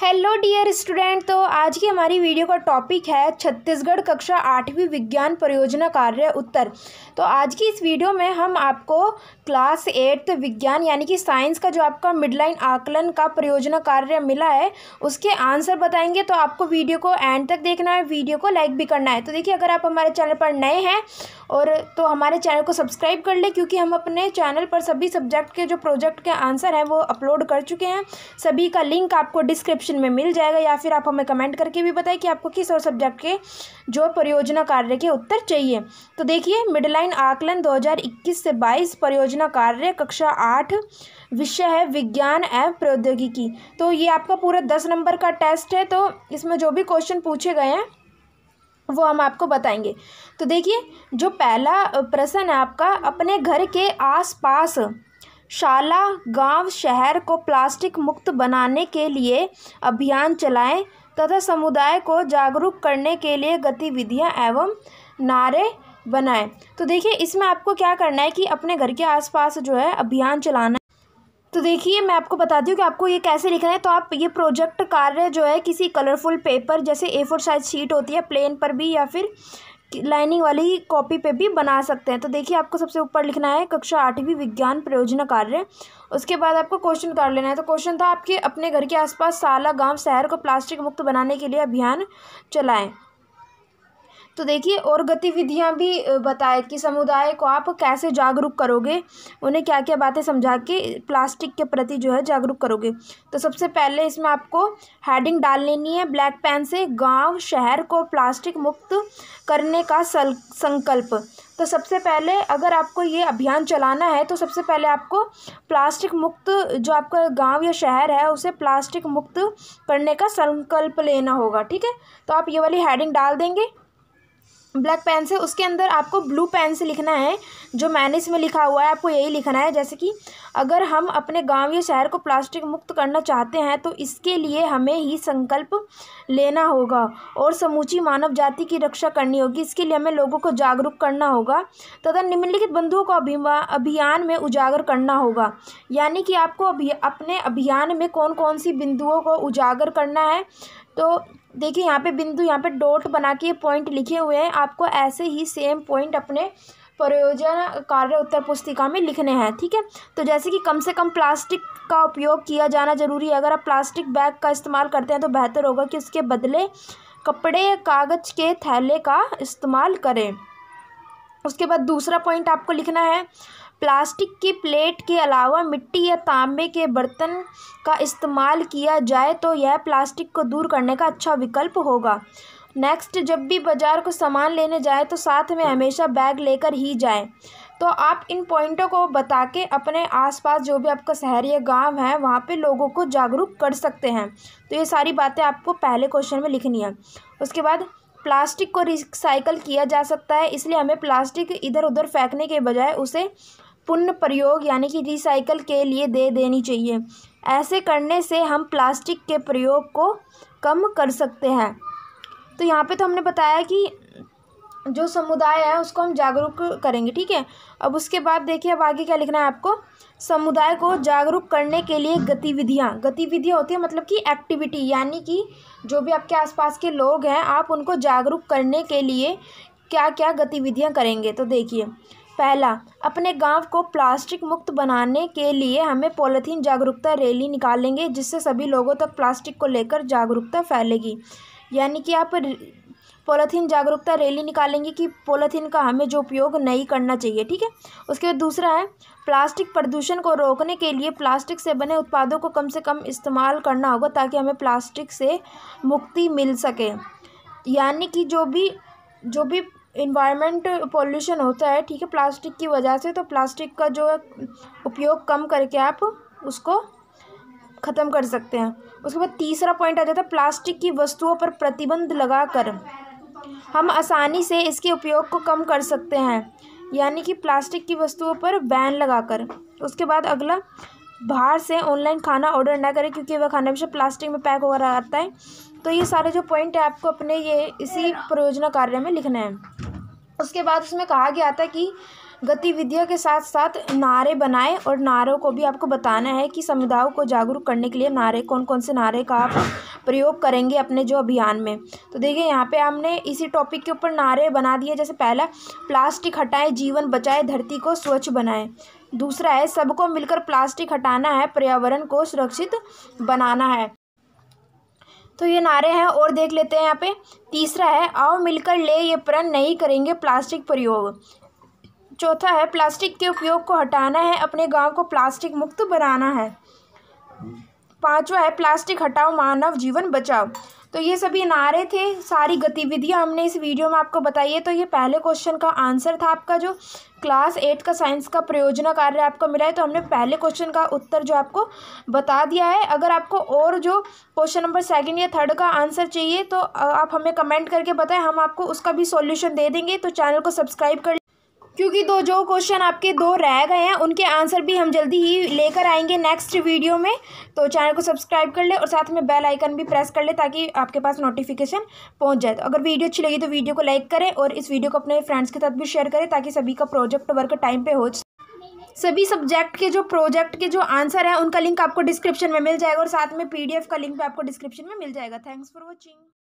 hello dear student तो आज की हमारी वीडियो का टॉपिक है छत्तीसगढ़ कक्षा आठवीं विज्ञान परियोजना कार्य उत्तर तो आज की इस वीडियो में हम आपको क्लास एट्थ विज्ञान यानी कि साइंस का जो आपका मिडलाइन आकलन का परियोजना कार्य मिला है उसके आंसर बताएंगे तो आपको वीडियो को एंड तक देखना है वीडियो को लाइक भी करना है तो देखिए अगर आप हमारे चैनल पर नए हैं और तो हमारे चैनल को सब्सक्राइब कर लें क्योंकि हम अपने चैनल पर सभी सब्जेक्ट के जो प्रोजेक्ट के आंसर हैं वो अपलोड कर चुके हैं सभी का लिंक आपको डिस्क्रिप डिस्क्रिप्शन में मिल जाएगा या फिर आप हमें कमेंट करके भी बताएं कि आपको किस और सब्जेक्ट के जो परियोजना कार्य के उत्तर चाहिए तो देखिए मिडलाइन आकलन 2021 से 22 परियोजना कार्य कक्षा आठ विषय है विज्ञान एवं प्रौद्योगिकी तो ये आपका पूरा दस नंबर का टेस्ट है तो इसमें जो भी क्वेश्चन पूछे गए हैं वो हम आपको बताएंगे तो देखिए जो पहला प्रश्न है आपका अपने घर के आसपास शाला गांव शहर को प्लास्टिक मुक्त बनाने के लिए अभियान चलाएँ तथा समुदाय को जागरूक करने के लिए गतिविधियाँ एवं नारे बनाएँ तो देखिए इसमें आपको क्या करना है कि अपने घर के आसपास जो है अभियान चलाना तो देखिए मैं आपको बताती हूँ कि आपको ये कैसे लिखना है तो आप ये प्रोजेक्ट कार्य जो है किसी कलरफुल पेपर जैसे ए फोर साइज शीट होती है प्लेन पर भी या फिर लाइनिंग वाली कॉपी पे भी बना सकते हैं तो देखिए आपको सबसे ऊपर लिखना है कक्षा आठवीं विज्ञान प्रयोजन कार्य उसके बाद आपको क्वेश्चन कार्ड लेना है तो क्वेश्चन था आपके अपने घर के आसपास साला गांव शहर को प्लास्टिक मुक्त बनाने के लिए अभियान चलाएं तो देखिए और गतिविधियाँ भी बताए कि समुदाय को आप कैसे जागरूक करोगे उन्हें क्या क्या बातें समझा के प्लास्टिक के प्रति जो है जागरूक करोगे तो सबसे पहले इसमें आपको हेडिंग डाल लेनी है ब्लैक पेन से गांव शहर को प्लास्टिक मुक्त करने का संकल्प तो सबसे पहले अगर आपको ये अभियान चलाना है तो सबसे पहले आपको प्लास्टिक मुक्त जो आपका गांव या शहर है उसे प्लास्टिक मुक्त करने का संकल्प लेना होगा ठीक है तो आप ये वाली हेडिंग डाल देंगे ब्लैक पेन से उसके अंदर आपको ब्लू पेन से लिखना है जो मैंने इसमें लिखा हुआ है आपको यही लिखना है जैसे कि अगर हम अपने गांव या शहर को प्लास्टिक मुक्त करना चाहते हैं तो इसके लिए हमें ही संकल्प लेना होगा और समूची मानव जाति की रक्षा करनी होगी इसके लिए हमें लोगों को जागरूक करना होगा तथा निम्नलिखित बंधुओं को अभियान में उजागर करना होगा यानी कि आपको अभी अपने अभियान में कौन कौन सी बिंदुओं को उजागर करना है तो देखिए यहाँ पे बिंदु यहाँ पे डॉट बना के पॉइंट लिखे हुए हैं आपको ऐसे ही सेम पॉइंट अपने प्रयोजन कार्य उत्तर पुस्तिका में लिखने हैं ठीक है तो जैसे कि कम से कम प्लास्टिक का उपयोग किया जाना जरूरी है अगर आप प्लास्टिक बैग का इस्तेमाल करते हैं तो बेहतर होगा कि उसके बदले कपड़े या कागज़ के थैले का इस्तेमाल करें उसके बाद दूसरा पॉइंट आपको लिखना है प्लास्टिक की प्लेट के अलावा मिट्टी या तांबे के बर्तन का इस्तेमाल किया जाए तो यह प्लास्टिक को दूर करने का अच्छा विकल्प होगा नेक्स्ट जब भी बाज़ार को सामान लेने जाए तो साथ में हमेशा बैग लेकर ही जाएँ तो आप इन पॉइंटों को बता के अपने आसपास जो भी आपका शहर या गांव है वहाँ पे लोगों को जागरूक कर सकते हैं तो ये सारी बातें आपको पहले क्वेश्चन में लिखनी है उसके बाद प्लास्टिक को रिसाइकल किया जा सकता है इसलिए हमें प्लास्टिक इधर उधर फेंकने के बजाय उसे पुनर्प्रयोग यानी कि रिसाइकल के लिए दे देनी चाहिए ऐसे करने से हम प्लास्टिक के प्रयोग को कम कर सकते हैं तो यहाँ पे तो हमने बताया कि जो समुदाय है उसको हम जागरूक करेंगे ठीक है अब उसके बाद देखिए अब आगे क्या लिखना है आपको समुदाय को जागरूक करने के लिए गतिविधियाँ गतिविधियाँ होती है मतलब कि एक्टिविटी यानी कि जो भी आपके आसपास के लोग हैं आप उनको जागरूक करने के लिए क्या क्या गतिविधियाँ करेंगे तो देखिए पहला अपने गांव को प्लास्टिक मुक्त बनाने के लिए हमें पॉलीथीन जागरूकता रैली निकालेंगे जिससे सभी लोगों तक प्लास्टिक को लेकर जागरूकता फैलेगी यानी कि आप पॉलीथीन जागरूकता रैली निकालेंगे कि पॉलीथीन का हमें जो उपयोग नहीं करना चाहिए ठीक है उसके बाद दूसरा है प्लास्टिक प्रदूषण को रोकने के लिए प्लास्टिक से बने उत्पादों को कम से कम इस्तेमाल करना होगा ताकि हमें प्लास्टिक से मुक्ति मिल सके यानी कि जो भी जो भी इन्वायरमेंट पॉल्यूशन होता है ठीक है प्लास्टिक की वजह से तो प्लास्टिक का जो है उपयोग कम करके आप उसको ख़त्म कर सकते हैं उसके बाद तीसरा पॉइंट आ जाता है प्लास्टिक की वस्तुओं पर प्रतिबंध लगाकर हम आसानी से इसके उपयोग को कम कर सकते हैं यानी कि प्लास्टिक की वस्तुओं पर बैन लगाकर उसके बाद अगला बाहर से ऑनलाइन खाना ऑर्डर ना करें क्योंकि वह खाना हमेशा प्लास्टिक में पैक वगैरह आता है तो ये सारे जो पॉइंट है आपको अपने ये इसी परियोजना कार्य में लिखना है उसके बाद उसमें कहा गया था कि गतिविधियों के साथ साथ नारे बनाएं और नारों को भी आपको बताना है कि समुदाय को जागरूक करने के लिए नारे कौन कौन से नारे का आप प्रयोग करेंगे अपने जो अभियान में तो देखिए यहाँ पे हमने इसी टॉपिक के ऊपर नारे बना दिए जैसे पहला प्लास्टिक हटाएं जीवन बचाए धरती को स्वच्छ बनाएं दूसरा है सबको मिलकर प्लास्टिक हटाना है पर्यावरण को सुरक्षित बनाना है तो ये नारे हैं और देख लेते हैं यहाँ पे तीसरा है आओ मिलकर ले ये प्रण नहीं करेंगे प्लास्टिक प्रयोग चौथा है प्लास्टिक के उपयोग को हटाना है अपने गांव को प्लास्टिक मुक्त बनाना है पांचवा है प्लास्टिक हटाओ मानव जीवन बचाओ तो ये सभी नारे थे सारी गतिविधियाँ हमने इस वीडियो में आपको बताई है तो ये पहले क्वेश्चन का आंसर था आपका जो क्लास एट का साइंस का प्रयोजना कार्य आपको मिला है तो हमने पहले क्वेश्चन का उत्तर जो आपको बता दिया है अगर आपको और जो क्वेश्चन नंबर सेकंड या थर्ड का आंसर चाहिए तो आप हमें कमेंट करके बताएं हम आपको उसका भी सॉल्यूशन दे देंगे तो चैनल को सब्सक्राइब कर क्योंकि दो जो क्वेश्चन आपके दो रह गए हैं उनके आंसर भी हम जल्दी ही लेकर आएंगे नेक्स्ट वीडियो में तो चैनल को सब्सक्राइब कर ले और साथ में बेल आइकन भी प्रेस कर ले ताकि आपके पास नोटिफिकेशन पहुंच जाए तो अगर वीडियो अच्छी लगी तो वीडियो को लाइक करें और इस वीडियो को अपने फ्रेंड्स के साथ भी शेयर करें ताकि सभी का प्रोजेक्ट वर्क टाइम पर हो सभी सब्जेक्ट के जो प्रोजेक्ट के जो आंसर है उनका लिंक आपको डिस्क्रिप्शन में मिल जाएगा और साथ में पी का लिंक भी आपको डिस्क्रिप्शन में मिल जाएगा थैंक्स फॉर वॉचिंग